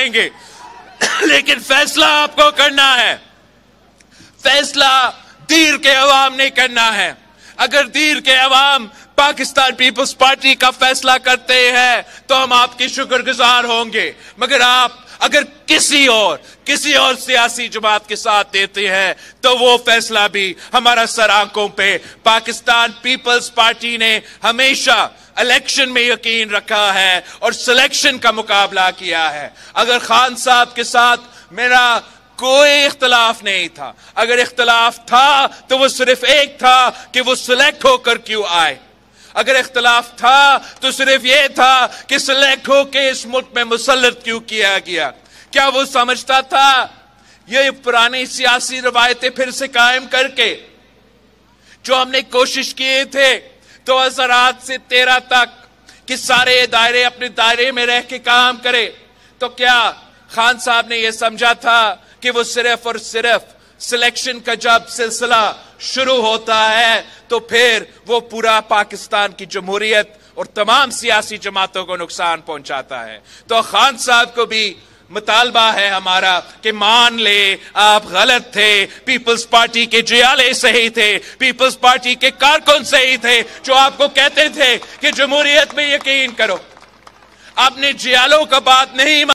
जाएंगे लेकिन फैसला आपको करना है फैसला दीर के अवाम ने करना है अगर दीर के अवाम पाकिस्तान पीपल्स पार्टी का फैसला करते हैं तो हम शुक्र शुक्रगुजार होंगे मगर आप अगर किसी और किसी और सियासी जमात के साथ देते हैं तो वो फैसला भी हमारा सर आंखों पर पाकिस्तान पीपल्स पार्टी ने हमेशा इलेक्शन में यकीन रखा है और सिलेक्शन का मुकाबला किया है अगर खान साहब के साथ मेरा कोई इख्तलाफ नहीं था अगर इख्तलाफ था तो वो सिर्फ एक था कि वो सिलेक्ट होकर क्यों आए अगर इख्तलाफ था तो सिर्फ ये था कि सिलेक्ट होकर इस मुल्क में मुसलत क्यों किया गया क्या वो समझता था ये पुरानी सियासी रवायतें फिर से कायम करके जो हमने कोशिश किए थे दो तो हजार आठ से तेरह तक कि सारे दायरे अपने दायरे में रह के काम करे तो क्या खान साहब ने यह समझा था कि वो सिर्फ और सिर्फ सिलेक्शन का जब सिलसिला शुरू होता है तो फिर वो पूरा पाकिस्तान की जमहूरियत और तमाम सियासी जमातों को नुकसान पहुंचाता है तो खान साहब को भी मुतालबा है हमारा कि मान ले आप गलत थे पीपल्स पार्टी के जियाले सही थे पीपल्स पार्टी के कारकुन सही थे जो आपको कहते थे कि जमहूरियत में यकीन करो आपने जियालों का बात नहीं